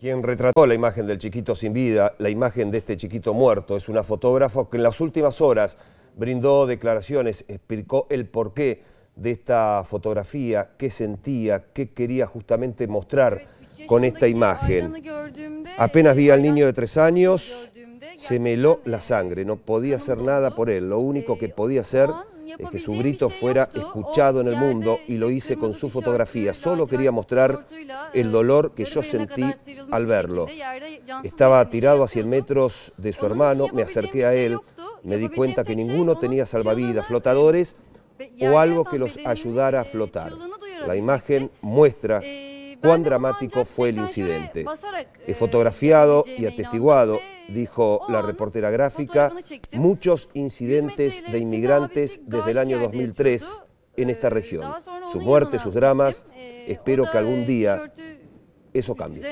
Quien retrató la imagen del chiquito sin vida, la imagen de este chiquito muerto, es una fotógrafa que en las últimas horas brindó declaraciones, explicó el porqué de esta fotografía, qué sentía, qué quería justamente mostrar con esta imagen. Apenas vi al niño de tres años, se me la sangre, no podía hacer nada por él, lo único que eh, podía hacer es que su grito fuera escuchado en el mundo y lo hice con su fotografía. Solo quería mostrar el dolor que yo sentí al verlo. Estaba tirado a 100 metros de su hermano, me acerqué a él, me di cuenta que ninguno tenía salvavidas, flotadores o algo que los ayudara a flotar. La imagen muestra eh, cuán dramático fue el incidente. He eh, fotografiado y atestiguado dijo la reportera gráfica, muchos incidentes de inmigrantes desde el año 2003 en esta eh, región. Sus muerte sus dramas, eh, espero que algún día eso cambie.